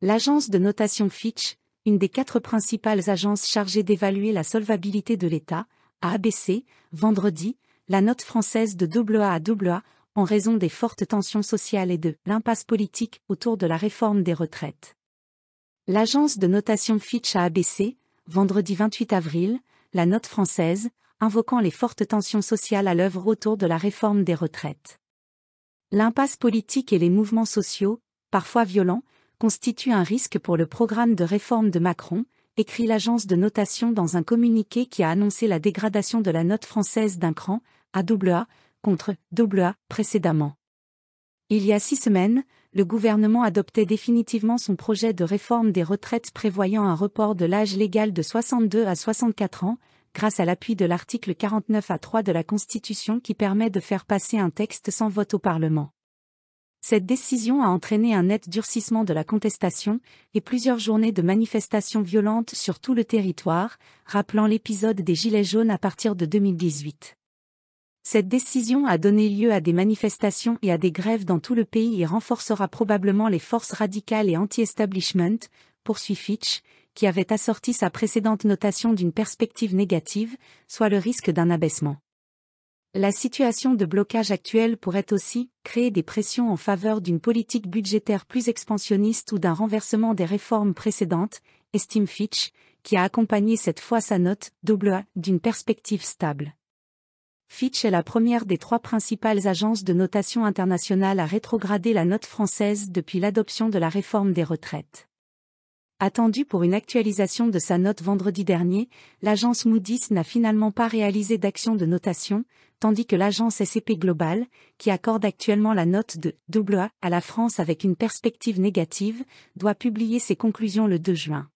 L'agence de notation Fitch, une des quatre principales agences chargées d'évaluer la solvabilité de l'État, a abaissé, vendredi, la note française de AA à AA en raison des fortes tensions sociales et de l'impasse politique autour de la réforme des retraites. L'agence de notation Fitch a abaissé, vendredi 28 avril, la note française, invoquant les fortes tensions sociales à l'œuvre autour de la réforme des retraites. L'impasse politique et les mouvements sociaux, parfois violents, constitue un risque pour le programme de réforme de Macron, écrit l'agence de notation dans un communiqué qui a annoncé la dégradation de la note française d'un cran, à AA, contre AA précédemment. Il y a six semaines, le gouvernement adoptait définitivement son projet de réforme des retraites prévoyant un report de l'âge légal de 62 à 64 ans, grâce à l'appui de l'article 49 à 3 de la Constitution qui permet de faire passer un texte sans vote au Parlement. Cette décision a entraîné un net durcissement de la contestation et plusieurs journées de manifestations violentes sur tout le territoire, rappelant l'épisode des Gilets jaunes à partir de 2018. Cette décision a donné lieu à des manifestations et à des grèves dans tout le pays et renforcera probablement les forces radicales et anti-establishment, poursuit Fitch, qui avait assorti sa précédente notation d'une perspective négative, soit le risque d'un abaissement. La situation de blocage actuelle pourrait aussi créer des pressions en faveur d'une politique budgétaire plus expansionniste ou d'un renversement des réformes précédentes, estime Fitch, qui a accompagné cette fois sa note A d'une perspective stable. Fitch est la première des trois principales agences de notation internationale à rétrograder la note française depuis l'adoption de la réforme des retraites. Attendu pour une actualisation de sa note vendredi dernier, l'agence Moody's n'a finalement pas réalisé d'action de notation, tandis que l'agence SCP Global, qui accorde actuellement la note de AA à la France avec une perspective négative, doit publier ses conclusions le 2 juin.